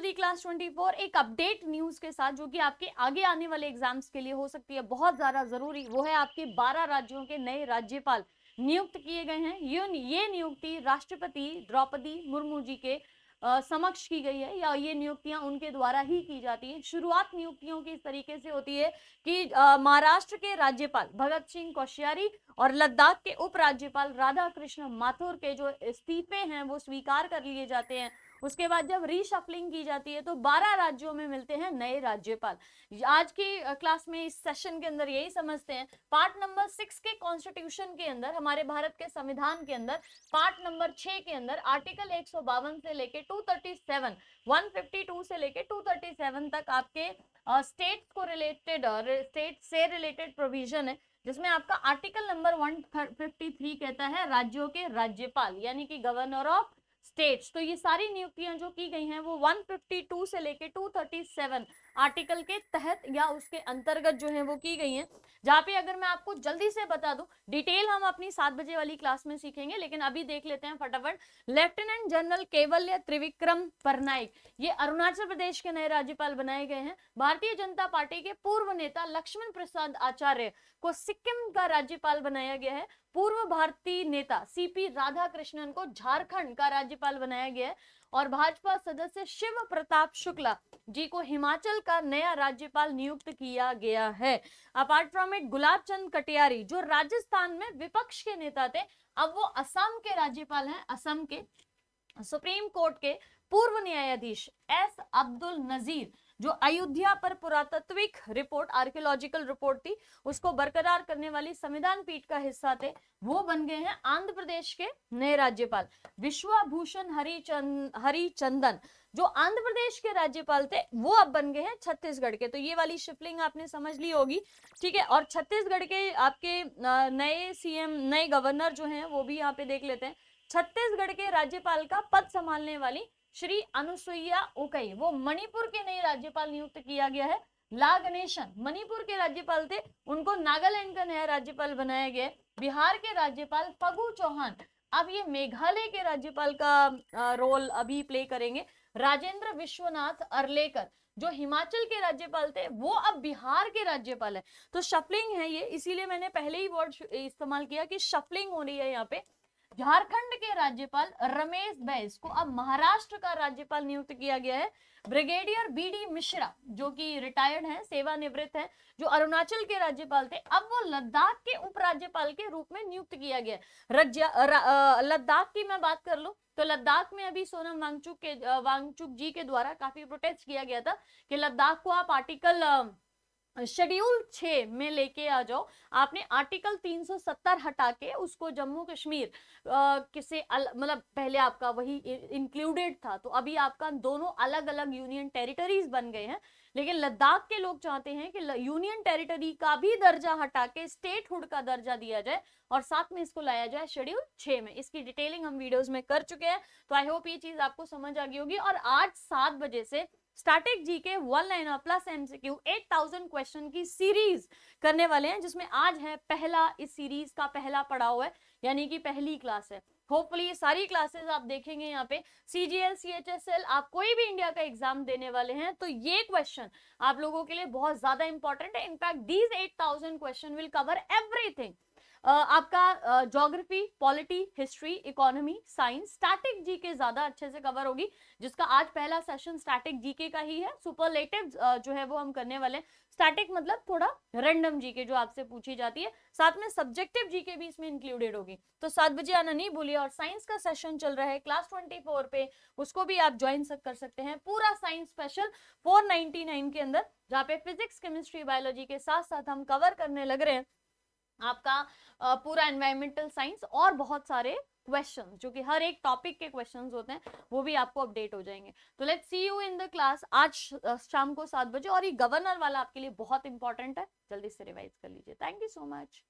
to the class 24 एक update news के साथ जो कि आपके आगे आने वाले एग्जाम्स के लिए हो सकती है बहुत ज्यादा जरूरी वो है आपके 12 राज्यों के नए राज्यपाल नियुक्त किए गए हैं ये ये नियुक्ति राष्ट्रपति द्रौपदी मुर्मू जी के आ, समक्ष की गई है या ये नियुक्तियां उनके द्वारा ही की जाती है शुरुआत नियुक्तियों की इस तरीके से होती है कि महाराष्ट्र के राज्यपाल भगत सिंह कोश्यारी और लद्दाख के उपराज्यपाल राधा कृष्ण माथुर के जो इस्तीफे हैं वो स्वीकार कर लिए जाते हैं उसके बाद जब रीशफलिंग की जाती है तो बारह राज्यों में मिलते हैं नए राज्यपाल आज की क्लास में इस सेशन के अंदर यही समझते हैं पार्ट नंबर सिक्स के कॉन्स्टिट्यूशन के अंदर हमारे भारत के संविधान के अंदर पार्ट नंबर छह के अंदर आर्टिकल एक से लेके टू थर्टी सेवन से लेके टू तक आपके स्टेट को रिलेटेड और स्टेट से रिलेटेड प्रोविजन है जिसमें आपका आर्टिकल नंबर 153 कहता है राज्यों के राज्यपाल यानी कि गवर्नर ऑफ स्टेट्स तो ये सारी नियुक्तियां जो की गई हैं वो 152 से लेके 237 आर्टिकल के तहत या उसके अंतर्गत जो है वो की गई है जहाँ पे अगर मैं आपको जल्दी से बता दूं डिटेल हम अपनी सात बजे वाली क्लास में सीखेंगे लेकिन अभी देख लेते हैं फटाफट लेफ्टिनेंट जनरल केवल या त्रिविक्रम परनाइक ये अरुणाचल प्रदेश के नए राज्यपाल बनाए गए हैं भारतीय जनता पार्टी के पूर्व नेता लक्ष्मण प्रसाद आचार्य को सिक्किम का राज्यपाल बनाया गया है पूर्व भारतीय नेता सीपी राधा कृष्णन को झारखंड का राज्यपाल बनाया गया है और भाजपा सदस्य शिव प्रताप शुक्ला जी को हिमाचल का नया राज्यपाल नियुक्त किया गया है apart from it Gulab Chand Katiyari जो राजस्थान में विपक्ष के नेता थे अब वो असम के राज्यपाल हैं असम के सुप्रीम कोर्ट के पूर्व न्यायाधीश एस अब्दुल नजीर जो अयोध्या पर पुरातत्विक रिपोर्ट आर्कियोलॉजिकल रिपोर्ट थी उसको बरकरार करने वाली संविधान पीठ का हिस्सा थे वो बन गए हैं आंध्र प्रदेश के नए राज्यपाल विश्वाभूषण हरिचंद हरिचंदन जो आंध्र प्रदेश के राज्यपाल थे वो अब बन गए हैं छत्तीसगढ़ के तो ये वाली शिफलिंग आपने समझ ली होगी ठीक है और छत्तीसगढ़ के आपके नए सीएम नए गवर्नर जो हैं वो भी यहाँ पे देख लेते हैं छत्तीसगढ़ के राज्यपाल का पद संभालने वाली श्री अनुसुईया उकई वो मणिपुर के नए राज्यपाल नियुक्त किया गया है ला गणेशन मणिपुर के राज्यपाल थे उनको नागालैंड का नया राज्यपाल बनाया गया बिहार के राज्यपाल फगु चौहान अब ये मेघालय के राज्यपाल का रोल अभी प्ले करेंगे राजेंद्र विश्वनाथ अर्लेकर जो हिमाचल के राज्यपाल थे वो अब बिहार के राज्यपाल है तो शफलिंग है ये इसीलिए मैंने पहले ही वर्ड इस्तेमाल किया कि शफलिंग हो रही है यहाँ पे झारखंड के राज्यपाल रमेश बैस को अब महाराष्ट्र का राज्यपाल नियुक्त किया गया है ब्रिगेडियर बीडी मिश्रा जो कि रिटायर्ड हैं सेवानिवृत्त हैं जो अरुणाचल के राज्यपाल थे अब वो लद्दाख के उपराज्यपाल के रूप में नियुक्त किया गया है लद्दाख की मैं बात कर लू तो लद्दाख में अभी सोनम वांगचुक के वांगचुक जी के द्वारा काफी प्रोटेस्ट किया गया था कि लद्दाख को आप आर्टिकल शेड्यूल छः में लेके आ जाओ आपने आर्टिकल 370 हटा के उसको जम्मू कश्मीर किसे मतलब पहले आपका वही इंक्लूडेड था तो अभी आपका दोनों अलग अलग यूनियन टेरिटरीज बन गए हैं लेकिन लद्दाख के लोग चाहते हैं कि यूनियन टेरिटरी का भी दर्जा हटा के स्टेटहुड का दर्जा दिया जाए और साथ में इसको लाया जाए शेड्यूल छ में इसकी डिटेलिंग हम वीडियोज में कर चुके हैं तो आई होप ये चीज़ आपको समझ आ गई होगी और आज सात बजे से static G K one liner plus MCQ 8000 question की सीरीज करने वाले हैं जिसमें आज है पहला इस सीरीज का पहला पड़ाव है यानी कि पहली क्लास है होपफुली ये सारी क्लासेस आप देखेंगे यहाँ पे C G L C H S L आप कोई भी इंडिया का एग्जाम देने वाले हैं तो ये क्वेश्चन आप लोगों के लिए बहुत ज्यादा इंपॉर्टेंट है in fact these eight thousand question will cover everything आपका geography polity history economy science static GK ज्यादा अच्छे से कवर होगी जिसका आज पहला सेशन स्टैटिक जीके का ही है सुपरलेटिव जो है वो हम करने वाले हैं स्टैटिक मतलब थोड़ा रैंडम जीके जो आपसे पूछी जाती है साथ में सब्जेक्टिव जीके भी इसमें इंक्लूडेड होगी तो सात बजे आना नहीं भूलिए और साइंस का सेशन चल रहा है क्लास ट्वेंटी फोर पे उसको भी आप ज्वाइन कर सकते हैं पूरा साइंस स्पेशल फोर नाइन के अंदर जहाँ पे फिजिक्स केमिस्ट्री बायोलॉजी के साथ साथ हम कवर करने लग रहे हैं आपका पूरा एनवायरमेंटल साइंस और बहुत सारे क्वेश्चन जो कि हर एक टॉपिक के क्वेश्चन होते हैं वो भी आपको अपडेट हो जाएंगे तो let see you in the class आज शाम को सात बजे और ये गवर्नर वाला आपके लिए बहुत इंपॉर्टेंट है जल्दी से रिवाइज कर लीजिए थैंक यू सो मच